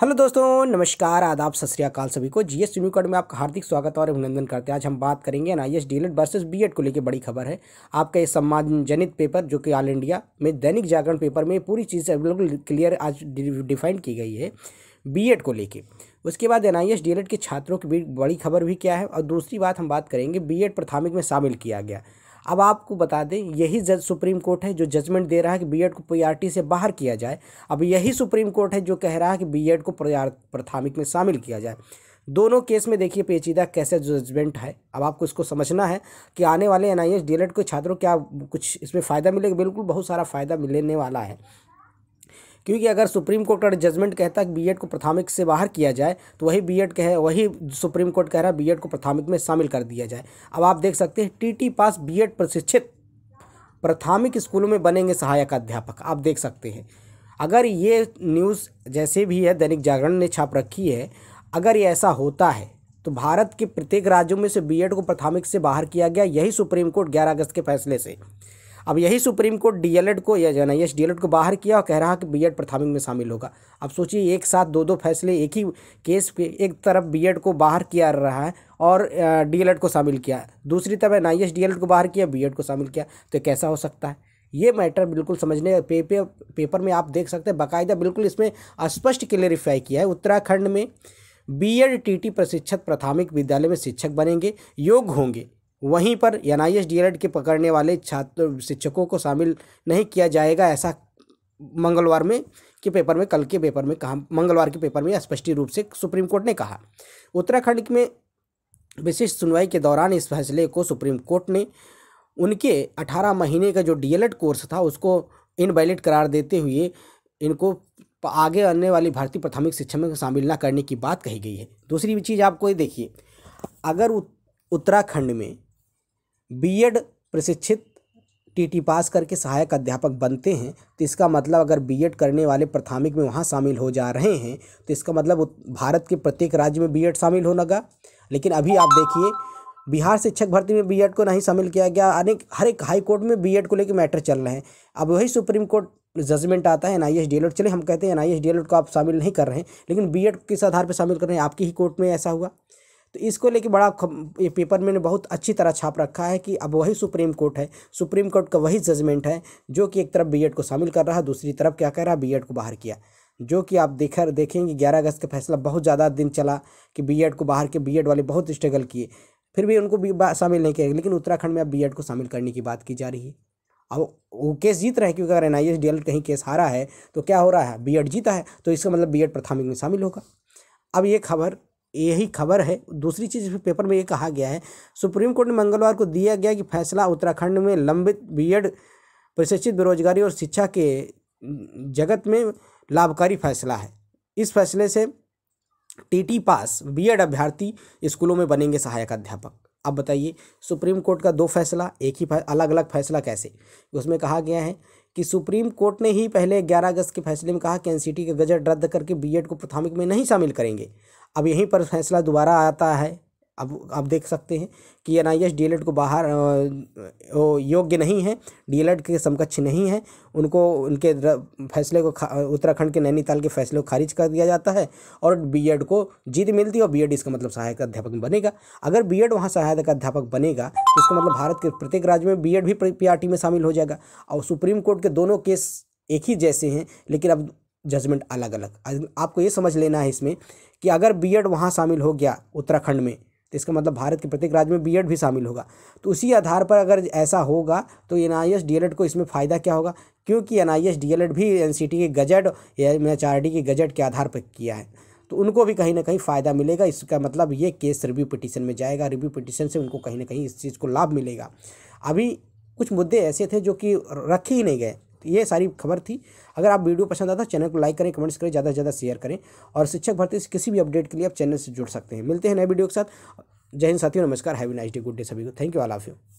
hello दोस्तों नमस्कार आदाब सत सभी को जीएस न्यू कार्ड में आपका हार्दिक स्वागत और अभिनंदन करते हैं आज हम बात करेंगे N I S D versus B को लेकर बड़ी खबर है आपका ये सम्मानजनित पेपर जो कि ऑल इंडिया में दैनिक जागरण पेपर में पूरी चीज़ बिल्कुल क्लियर आज डिफाइन की गई है बी को लेकर उसके बाद एन आई एस के छात्रों की बड़ी खबर भी क्या है और दूसरी बात हम बात करेंगे बी प्राथमिक में शामिल किया गया अब आपको बता दें यही जज सुप्रीम कोर्ट है जो जजमेंट दे रहा है कि बीएड को पीआरटी से बाहर किया जाए अब यही सुप्रीम कोर्ट है जो कह रहा है कि बीएड को प्राथमिक में शामिल किया जाए दोनों केस में देखिए पेचीदा कैसे जजमेंट है अब आपको इसको समझना है कि आने वाले एन आई एस के छात्रों क्या कुछ इसमें फ़ायदा मिलेगा बिल्कुल बहुत सारा फ़ायदा मिलने वाला है क्योंकि अगर सुप्रीम कोर्ट का जजमेंट कहता है कि बीएड को प्राथमिक से बाहर किया जाए तो वही बीएड कहे वही सुप्रीम कोर्ट कह रहा है बीएड को प्राथमिक में शामिल कर दिया जाए अब आप देख सकते हैं टीटी पास बीएड प्रशिक्षित प्राथमिक स्कूलों में बनेंगे सहायक अध्यापक आप देख सकते हैं अगर ये न्यूज़ जैसे भी है दैनिक जागरण ने छाप रखी है अगर ये ऐसा होता है तो भारत के प्रत्येक राज्यों में से बीएड को प्राथमिक से बाहर किया गया यही सुप्रीम कोर्ट 11 अगस्त के फैसले से अब यही सुप्रीम कोर्ट डीएलएड को या जाना यश डीएलएड को बाहर किया और कह रहा है कि बीएड प्रथामिक में शामिल होगा अब सोचिए एक साथ दो दो फैसले एक ही केस पे एक तरफ बीएड को बाहर किया रहा है और डीएलएड को शामिल किया दूसरी तरफ एन आई एड को बाहर किया एड को शामिल किया तो कैसा हो सकता है ये मैटर बिल्कुल समझने पेपर पेपर में आप देख सकते हैं बाकायदा बिल्कुल इसमें स्पष्ट क्लेरिफाई किया है उत्तराखंड में टी टी प्रशिक्षक प्राथमिक विद्यालय में शिक्षक बनेंगे योग्य होंगे वहीं पर एन आई e के पकड़ने वाले छात्र शिक्षकों को शामिल नहीं किया जाएगा ऐसा मंगलवार में के पेपर में कल के पेपर में कहा मंगलवार के पेपर में स्पष्ट रूप से सुप्रीम कोर्ट ने कहा उत्तराखंड में विशिष्ट सुनवाई के दौरान इस फैसले को सुप्रीम कोर्ट ने उनके 18 महीने का जो डीएलएड e कोर्स था उसको इनवैलिड करार देते हुए इनको आगे आने वाली भारतीय प्राथमिक शिक्षा में शामिल न करने की बात कही गई है दूसरी चीज़ आपको ये देखिए अगर उत्तराखंड में बीएड प्रशिक्षित टीटी पास करके सहायक अध्यापक बनते हैं तो इसका मतलब अगर बीएड करने वाले प्राथमिक में वहाँ शामिल हो जा रहे हैं तो इसका मतलब भारत के प्रत्येक राज्य में बीएड शामिल होने का लेकिन अभी आप देखिए बिहार शिक्षक भर्ती में बीएड को नहीं शामिल किया गया अनेक हर एक हाई कोर्ट में बीएड को लेकर मैटर चल रहे हैं अब वही सुप्रीम कोर्ट जजमेंट आता है एन आई चले हम कहते हैं एन आई एस डी को आप शामिल नहीं कर रहे हैं लेकिन बी किस आधार पर शामिल कर रहे हैं आपकी ही कोर्ट में ऐसा हुआ तो इसको लेके बड़ा ये पेपर मैंने बहुत अच्छी तरह छाप रखा है कि अब वही सुप्रीम कोर्ट है सुप्रीम कोर्ट का वही जजमेंट है जो कि एक तरफ बीएड को शामिल कर रहा है दूसरी तरफ क्या कह रहा है बी को बाहर किया जो कि आप देख देखेंगे ग्यारह अगस्त का फैसला बहुत ज़्यादा दिन चला कि बी को बाहर के बी वाले बहुत स्ट्रगल किए फिर भी उनको भी शामिल नहीं किया लेकिन उत्तराखंड में अब बी को शामिल करने की बात की जा रही है अब वो केस जीत रहे है क्योंकि अगर एन आई कहीं केस हारा है तो क्या हो रहा है बीएड जीता है तो इसका मतलब बीएड प्राथमिक में शामिल होगा अब ये खबर यही खबर है दूसरी चीज़ पेपर में ये कहा गया है सुप्रीम कोर्ट ने मंगलवार को दिया गया कि फैसला उत्तराखंड में लंबित बीएड प्रशिक्षित बेरोजगारी और शिक्षा के जगत में लाभकारी फैसला है इस फैसले से टीटी पास बीएड अभ्यर्थी स्कूलों में बनेंगे सहायक अध्यापक अब बताइए सुप्रीम कोर्ट का दो फैसला एक ही अलग अलग फैसला कैसे उसमें कहा गया है कि सुप्रीम कोर्ट ने ही पहले 11 अगस्त के फैसले में कहा कि एनसीटी का गजट रद्द करके बीएड को प्राथमिक में नहीं शामिल करेंगे अब यहीं पर फैसला दोबारा आता है अब आप देख सकते हैं कि एन आई एस डी को बाहर योग्य नहीं है डी के समकक्ष नहीं है उनको उनके फैसले को उत्तराखंड के नैनीताल के फैसले को खारिज कर दिया जाता है और बी को जीत मिलती है और बी इसका मतलब सहायक अध्यापक बनेगा अगर बी एड वहाँ सहायक अध्यापक बनेगा तो इसका मतलब भारत के प्रत्येक राज्य में बी भी पी में शामिल हो जाएगा और सुप्रीम कोर्ट के दोनों केस एक ही जैसे हैं लेकिन अब जजमेंट अलग अलग आपको ये समझ लेना है इसमें कि अगर बी एड वहाँ शामिल हो गया उत्तराखंड में तो इसका मतलब भारत के प्रत्येक राज्य में बी एड भी शामिल होगा तो उसी आधार पर अगर ऐसा होगा तो N I S D L Ed को इसमें फ़ायदा क्या होगा क्योंकि N I S D L Ed भी एन सी टी के गजट या एम एच आर डी के गजट के आधार पर किया है तो उनको भी कहीं ना कहीं फ़ायदा मिलेगा इसका मतलब ये केस रिव्यू पिटीशन में जाएगा रिव्यू पिटीशन से उनको कहीं ना कहीं इस चीज़ को लाभ मिलेगा अभी कुछ मुद्दे ऐसे थे जो कि रखे ही नहीं गए तो ये सारी खबर थी अगर आप वीडियो पसंद आता तो चैनल को लाइक करें कमेंट्स करें ज़्यादा से ज़्यादा शेयर करें और शिक्षक भर्ती से किसी भी अपडेट के लिए आप चैनल से जुड़ सकते हैं मिलते हैं नए वीडियो के साथ जय हिंद साथियों नमस्कार have a nice day good day सभी को thank you all of you